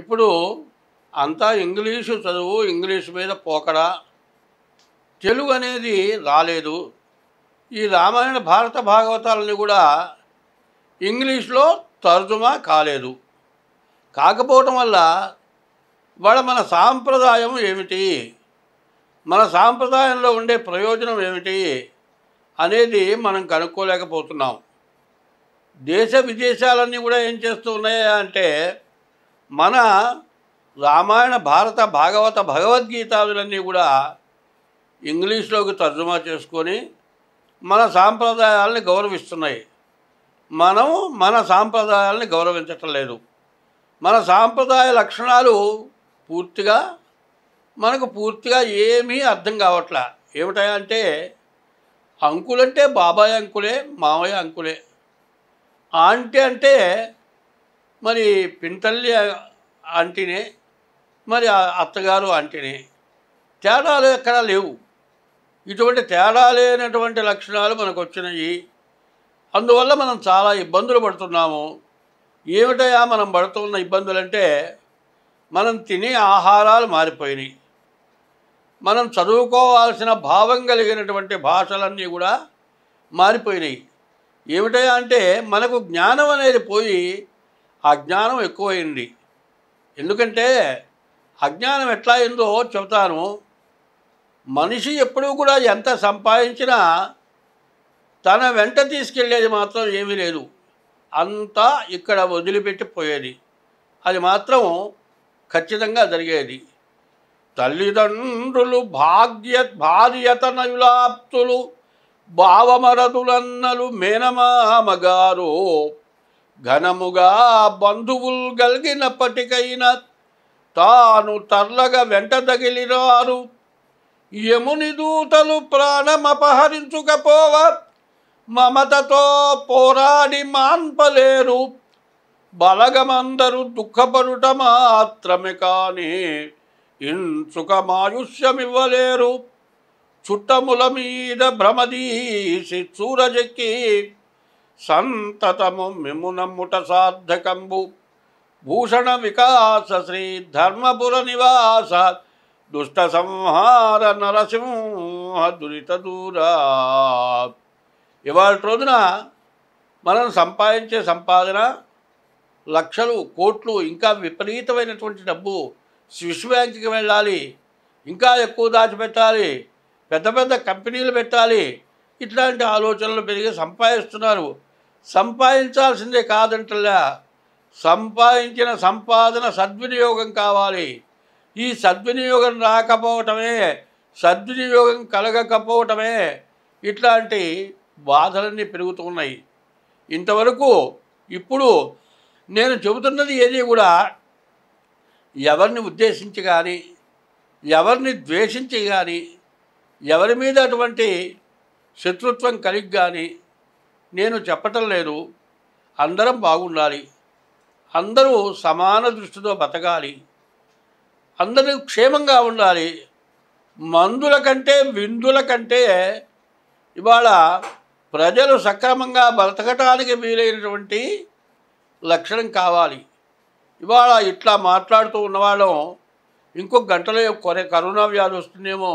ఇప్పుడు అంతా ఇంగ్లీషు చదువు ఇంగ్లీష్ మీద పోకడా తెలుగు అనేది రాలేదు ఈ రామాయణ భారత భాగవతాలని కూడా ఇంగ్లీష్లో తర్జుమా కాలేదు కాకపోవటం వల్ల వాళ్ళ మన సాంప్రదాయం ఏమిటి మన సాంప్రదాయంలో ఉండే ప్రయోజనం ఏమిటి అనేది మనం కనుక్కోలేకపోతున్నాం దేశ విదేశాలన్నీ కూడా ఏం చేస్తున్నాయా అంటే మన రామాయణ భారత భాగవత భగవద్గీతాదులన్నీ కూడా ఇంగ్లీష్లోకి తర్జుమా చేసుకొని మన సాంప్రదాయాలని గౌరవిస్తున్నాయి మనం మన సాంప్రదాయాలని గౌరవించటం లేదు మన సాంప్రదాయ లక్షణాలు పూర్తిగా మనకు పూర్తిగా ఏమీ అర్థం కావట్లా ఏమిటంటే అంకులంటే బాబాయ్ అంకులే మామయ్య అంకులే ఆంటీ అంటే మరి పింతల్లి అంటినే మరి అత్తగారు అంటినే తేడాలు ఎక్కడా లేవు ఇటువంటి తేడా లేనటువంటి లక్షణాలు మనకు వచ్చినాయి అందువల్ల మనం చాలా ఇబ్బందులు పడుతున్నాము ఏమిటయా మనం పడుతున్న ఇబ్బందులంటే మనం తినే ఆహారాలు మారిపోయినాయి మనం చదువుకోవాల్సిన భావం కలిగినటువంటి భాషలన్నీ కూడా మారిపోయినాయి ఏమిటయా అంటే మనకు జ్ఞానం అనేది పోయి ఆ జ్ఞానం ఎక్కువైంది ఎందుకంటే అజ్ఞానం ఎట్లా అయిందో చెబుతాను మనిషి ఎప్పుడూ కూడా ఎంత సంపాదించినా తన వెంట తీసుకెళ్ళేది మాత్రం ఏమీ లేదు అంతా ఇక్కడ వదిలిపెట్టిపోయేది అది మాత్రం ఖచ్చితంగా జరిగేది తల్లిదండ్రులు భాగ్య భార్యతనయులాప్తులు భావమరదులన్నలు మేనమామగారు ఘనముగా బంధువులు గలిగినప్పటికైనా తాను తర్లగ వెంట తగిలినారు యముని దూతలు ప్రాణమపహరించుకపోవ మమతతో పోరాడి మాన్పలేరు బలగమందరు దుఃఖపడుట మాత్రమే కానీ ఇంచుకమాయుష్యమివ్వలేరు చుట్టముల మీద భ్రమదీసి చూరజెక్కి సంతతము మిమునమ్ముట సార్థకంబు భూషణ వికాస శ్రీ ధర్మపుర నివాస దుష్ట సంహార నరసింహ దురిత దూరా ఇవాళ రోజున మనం సంపాదించే సంపాదన లక్షలు కోట్లు ఇంకా విపరీతమైనటువంటి డబ్బు స్విస్ బ్యాంక్కి వెళ్ళాలి ఇంకా ఎక్కువ దాచిపెట్టాలి పెద్ద పెద్ద కంపెనీలు పెట్టాలి ఇట్లాంటి ఆలోచనలు పెరిగి సంపాదిస్తున్నారు సంపాదించాల్సిందే కాదంటలా సంపాదించిన సంపాదన సద్వినియోగం కావాలి ఈ సద్వినియోగం రాకపోవటమే సద్వినియోగం కలగకపోవటమే ఇట్లాంటి బాధలన్నీ పెరుగుతున్నాయి ఇంతవరకు ఇప్పుడు నేను చెబుతున్నది ఏది కూడా ఎవరిని ఉద్దేశించి కానీ ఎవరిని ద్వేషించి కానీ ఎవరి మీద అటువంటి శత్రుత్వం కలిగి కానీ నేను చెప్పటం లేదు అందరం బాగుండాలి అందరూ సమాన దృష్టితో బతకాలి అందరూ క్షేమంగా ఉండాలి మందుల కంటే విందుల కంటే ఇవాళ ప్రజలు సక్రమంగా బ్రతకటానికి వీలైనటువంటి లక్షణం కావాలి ఇవాళ ఇట్లా మాట్లాడుతూ ఉన్నవాళ్ళం ఇంకొక గంటలో కొరే కరోనా వ్యాధి వస్తుందేమో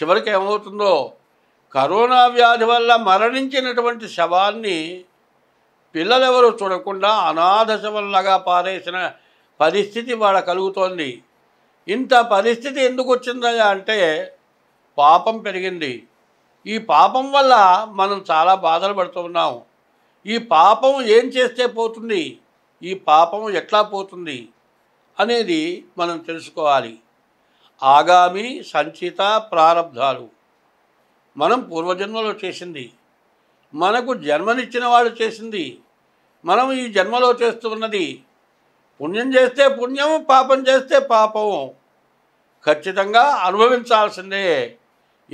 చివరికి ఏమవుతుందో కరోనా వ్యాధి వల్ల మరణించినటువంటి శవాన్ని పిల్లలెవరూ చూడకుండా అనాథ శవంలాగా పారేసిన పరిస్థితి వాళ్ళ కలుగుతోంది ఇంత పరిస్థితి ఎందుకు వచ్చిందయ్యా అంటే పాపం పెరిగింది ఈ పాపం వల్ల మనం చాలా బాధలు పడుతున్నాం ఈ పాపం ఏం చేస్తే పోతుంది ఈ పాపం ఎట్లా పోతుంది అనేది మనం తెలుసుకోవాలి ఆగామి సంచిత ప్రారంధాలు మనం పూర్వజన్మలో చేసింది మనకు జన్మనిచ్చిన వాళ్ళు చేసింది మనం ఈ జన్మలో చేస్తున్నది పుణ్యం చేస్తే పుణ్యం పాపం చేస్తే పాపం ఖచ్చితంగా అనుభవించాల్సిందే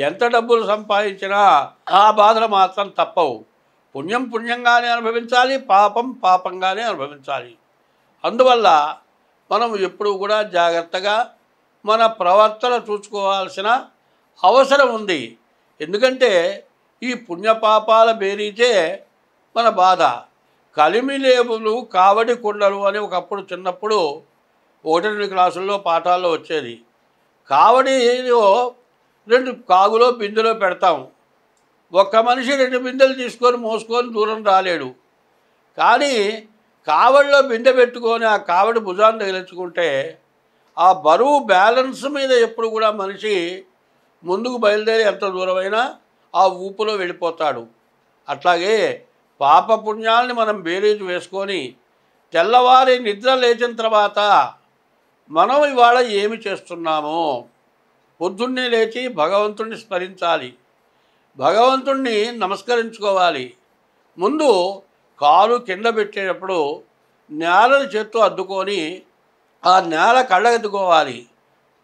ఎంత డబ్బులు సంపాదించినా ఆ బాధలు మాత్రం తప్పవు పుణ్యం పుణ్యంగానే అనుభవించాలి పాపం పాపంగానే అనుభవించాలి అందువల్ల మనం ఎప్పుడూ కూడా జాగ్రత్తగా మన ప్రవర్తన చూసుకోవాల్సిన అవసరం ఉంది ఎందుకంటే ఈ పుణ్యపాపాల బేరీతే మన బాధ కలిమిలేబులు కావడి కుండలు అని ఒకప్పుడు చిన్నప్పుడు ఒకటి రెండు క్లాసుల్లో పాఠాల్లో వచ్చేది కావడిలో రెండు కాగులో బిందెలో పెడతాం ఒక్క మనిషి రెండు బిందెలు తీసుకొని మోసుకొని దూరం రాలేడు కానీ కావడిలో బిందె పెట్టుకొని ఆ కావడి భుజాన్ని తగిలించుకుంటే ఆ బరువు బ్యాలెన్స్ మీద ఎప్పుడు కూడా మనిషి ముందుకు బయలుదేరి ఎంత దూరమైనా ఆ ఊపులో వెళ్ళిపోతాడు అట్లాగే పాపపుణ్యాలని మనం బేరీజు వేసుకొని తెల్లవారి నిద్ర లేచిన తర్వాత మనం ఇవాళ ఏమి చేస్తున్నామో పొద్దున్నే లేచి భగవంతుణ్ణి స్మరించాలి భగవంతుణ్ణి నమస్కరించుకోవాలి ముందు కాలు కింద పెట్టేటప్పుడు నేలను చేత్తో అద్దుకొని ఆ నేల కళ్ళగద్దుకోవాలి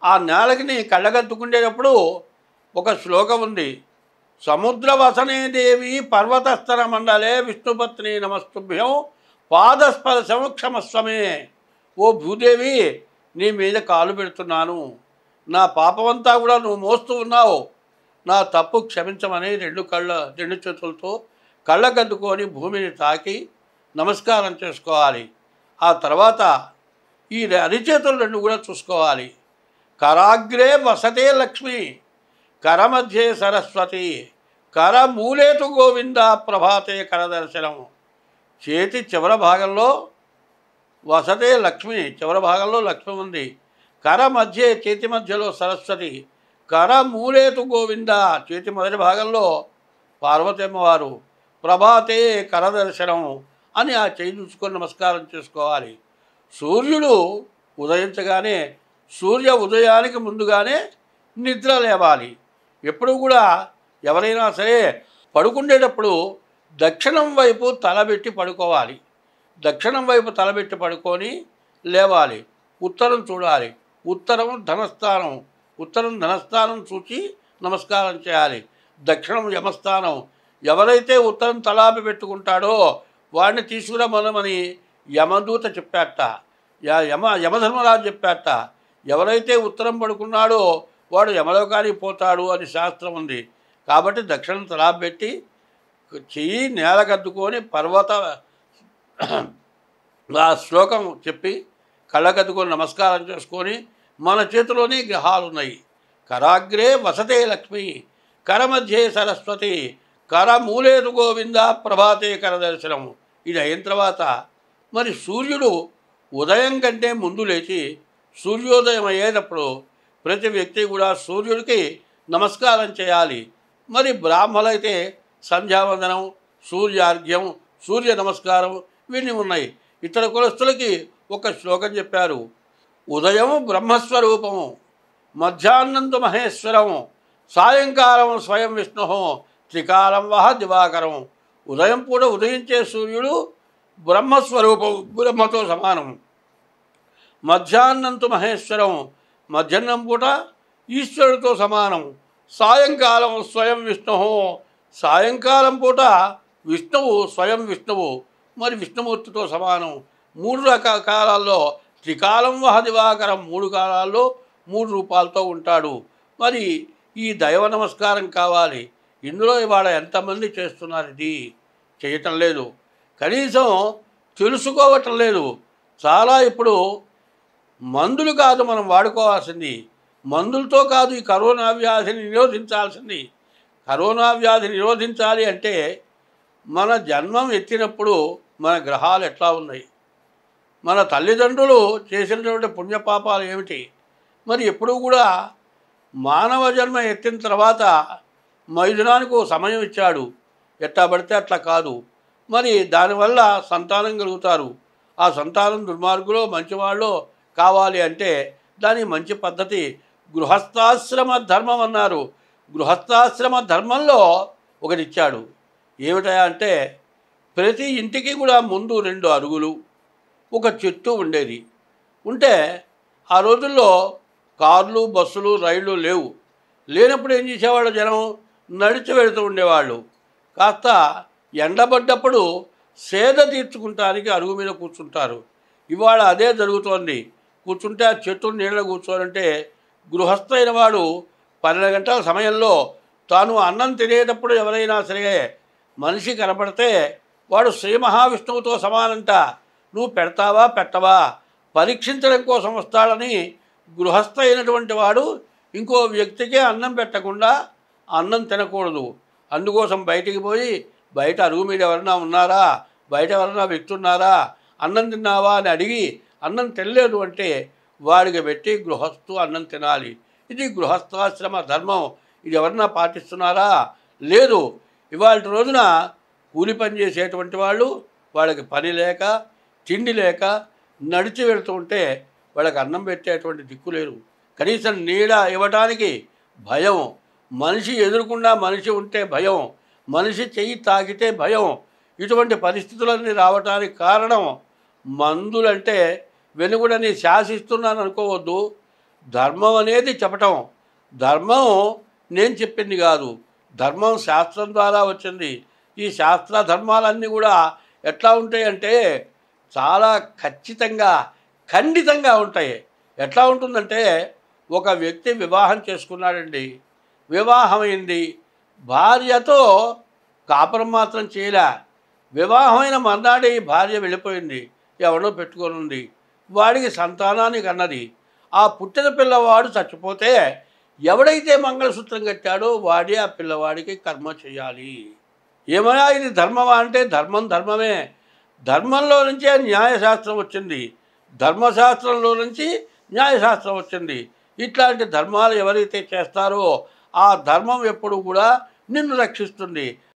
ఆ నేలకి కళ్ళగద్దుకునేటప్పుడు ఒక శ్లోకం ఉంది సముద్రవసనే దేవి పర్వతస్థల మండలే విష్ణుపత్ని నమస్తుభ్యం పాదస్పర్శం క్షమస్వమే ఓ భూదేవి నీ మీద కాలు పెడుతున్నాను నా పాపమంతా కూడా నువ్వు మోస్తూ ఉన్నావు నా తప్పు క్షమించమని రెండు కళ్ళ రెండు చేతులతో కళ్ళకద్దుకొని భూమిని తాకి నమస్కారం చేసుకోవాలి ఆ తర్వాత ఈ అరిచేతులు రెండు కూడా చూసుకోవాలి కరాగ్రే వసతే లక్ష్మి కరమధ్యే సరస్వతి కరమూలేతు గోవింద ప్రభాతే కరదర్శనం చేతి చివర భాగంలో వసతే లక్ష్మి చివర భాగంలో లక్ష్మి ఉంది కర మధ్య చేతి మధ్యలో సరస్వతి కర మూలేతు గోవింద చేతి మొదటి భాగంలో పార్వతమ్మవారు ప్రభాతే కరదర్శనం అని ఆ చేయి చూసుకొని నమస్కారం చేసుకోవాలి సూర్యుడు ఉదయించగానే సూర్య ఉదయానికి ముందుగానే నిద్ర లేవాలి ఎప్పుడు కూడా ఎవరైనా సరే పడుకుండేటప్పుడు దక్షిణం వైపు తలబెట్టి పడుకోవాలి దక్షిణం వైపు తలబెట్టి పడుకొని లేవాలి ఉత్తరం చూడాలి ఉత్తరం ధనస్థానం ఉత్తరం ధనస్థానం చూసి నమస్కారం చేయాలి దక్షిణం యమస్థానం ఎవరైతే ఉత్తరం తలాపి పెట్టుకుంటాడో వాడిని తీసుకురమ్మనమని యమదూత చెప్పాట యమ యమధర్మరాజు చెప్పాట ఎవరైతే ఉత్తరం పడుకున్నాడో వాడు యమలోకానికి పోతాడు అని శాస్త్రం ఉంది కాబట్టి దక్షిణ తలాబెట్టి చెయ్యి నేలకద్దుకొని పర్వత ఆ శ్లోకం చెప్పి కళ్ళకద్దుకొని నమస్కారం చేసుకొని మన చేతిలోనే గ్రహాలు ఉన్నాయి కరాగ్రే వసతే లక్ష్మి కరమధ్యే సరస్వతి కర గోవింద ప్రభాతే కరదర్శనం ఇది అయిన తర్వాత మరి సూర్యుడు ఉదయం కంటే ముందు లేచి సూర్యోదయం అయ్యేటప్పుడు ప్రతి వ్యక్తి కూడా సూర్యుడికి నమస్కారం చేయాలి మరి బ్రాహ్మలైతే సంధ్యావందనం సూర్యార్ఘ్యం సూర్య నమస్కారం వీటి ఉన్నాయి ఇతర కులస్తులకి ఒక శ్లోకం చెప్పారు ఉదయం బ్రహ్మస్వరూపము మధ్యాహ్నందు మహేశ్వరము సాయంకాలం స్వయం విష్ణు త్రికాలం వహ దివాకరం ఉదయం పూట ఉదయించే సూర్యుడు బ్రహ్మస్వరూపం బ్రహ్మతో సమానం మధ్యాహ్నంతు మహేశ్వరం మధ్యాహ్నం పూట ఈశ్వరుడితో సమానం సాయంకాలం స్వయం విష్ణువు సాయంకాలం పూట విష్ణువు స్వయం విష్ణువు మరి విష్ణుమూర్తితో సమానం మూడు రకాల కాలాల్లో త్రికాలం వహ దివాకరం మూడు కాలాల్లో మూడు రూపాలతో ఉంటాడు మరి ఈ దైవ నమస్కారం కావాలి ఇందులో ఇవాళ ఎంతమంది చేస్తున్నారు ఇది చేయటం లేదు కనీసం తెలుసుకోవటం లేదు చాలా ఇప్పుడు మందులు కాదు మనం వాడుకోవాల్సింది మందులతో కాదు ఈ కరోనా వ్యాధిని నిరోధించాల్సింది కరోనా వ్యాధి నిరోధించాలి అంటే మన జన్మం ఎత్తినప్పుడు మన గ్రహాలు ఎట్లా ఉన్నాయి మన తల్లిదండ్రులు చేసినటువంటి పుణ్యపాపాలు ఏమిటి మరి ఎప్పుడు కూడా మానవ జన్మ ఎత్తిన తర్వాత మైదునానికి ఓ సమయం ఇచ్చాడు ఎట్లా పడితే అట్లా కాదు మరి దానివల్ల సంతానం కలుగుతారు ఆ సంతానం దుర్మార్గులో మంచివాళ్ళో కావాలి అంటే దాని మంచి పద్ధతి గృహస్థాశ్రమ ధర్మం అన్నారు గృహస్థాశ్రమ ధర్మంలో ఇచ్చాడు ఏమిటా అంటే ప్రతి ఇంటికి కూడా ముందు రెండు అరుగులు ఒక చెట్టు ఉండేది ఉంటే ఆ రోజుల్లో కార్లు బస్సులు రైళ్ళు లేవు లేనప్పుడు ఏం చేసేవాళ్ళు జనం నడిచి వెళుతూ ఉండేవాళ్ళు కాస్త ఎండబడ్డప్పుడు సేద తీర్చుకుంటానికి అరుగు మీద కూర్చుంటారు ఇవాళ అదే జరుగుతోంది కూర్చుంటే ఆ చెట్టు నీళ్ళ కూర్చోవాలంటే అయిన వాడు పన్నెండు గంటల సమయంలో తాను అన్నం తినేటప్పుడు ఎవరైనా సరే మనిషి కనపడితే వాడు శ్రీ మహావిష్ణువుతో సమానంట నువ్వు పెడతావా పెట్టవా పరీక్షించడం కోసం వస్తాడని గృహస్థ అయినటువంటి వాడు ఇంకో వ్యక్తికే అన్నం పెట్టకుండా అన్నం తినకూడదు అందుకోసం బయటికి పోయి బయట అరుగు మీద ఎవరన్నా ఉన్నారా బయట ఎవరైనా వ్యక్తి ఉన్నారా అన్నం తిన్నావా అని అడిగి అన్నం తినలేదు అంటే వాడికి పెట్టి గృహస్థు అన్నం తినాలి ఇది గృహస్థాశ్రమ ధర్మం ఇది ఎవరన్నా పాటిస్తున్నారా లేదు ఇవాళ రోజున కూలి పని చేసేటువంటి వాళ్ళు వాళ్ళకి పని లేక తిండి లేక నడిచి వెళుతూ ఉంటే వాళ్ళకి అన్నం పెట్టేటువంటి దిక్కు లేరు కనీసం నీడ ఇవ్వటానికి భయం మనిషి ఎదురుకుండా మనిషి ఉంటే భయం మనిషి చెయ్యి తాకితే భయం ఇటువంటి పరిస్థితులన్నీ రావటానికి కారణం మందులంటే వెలుగుడని శాసిస్తున్నాను అనుకోవద్దు ధర్మం అనేది చెప్పటం ధర్మం నేను చెప్పింది కాదు ధర్మం శాస్త్రం ద్వారా వచ్చింది ఈ శాస్త్ర ధర్మాలన్నీ కూడా ఎట్లా ఉంటాయంటే చాలా ఖచ్చితంగా ఖండితంగా ఉంటాయి ఎట్లా ఉంటుందంటే ఒక వ్యక్తి వివాహం చేసుకున్నాడండి వివాహమైంది భార్యతో కాపురం మాత్రం చేయలే వివాహమైన మర్నాడే భార్య వెళ్ళిపోయింది ఎవడో పెట్టుకొని ఉంది వాడికి సంతానాన్ని కన్నది ఆ పుట్టిన పిల్లవాడు చచ్చిపోతే ఎవడైతే మంగళసూత్రం కట్టాడో వాడే ఆ పిల్లవాడికి కర్మ చేయాలి ఏమైనా ఇది ధర్మమా అంటే ధర్మం ధర్మమే ధర్మంలో నుంచే న్యాయశాస్త్రం వచ్చింది ధర్మశాస్త్రంలో నుంచి న్యాయశాస్త్రం వచ్చింది ఇట్లాంటి ధర్మాలు ఎవరైతే చేస్తారో ఆ ధర్మం ఎప్పుడు కూడా నిన్ను రక్షిస్తుంది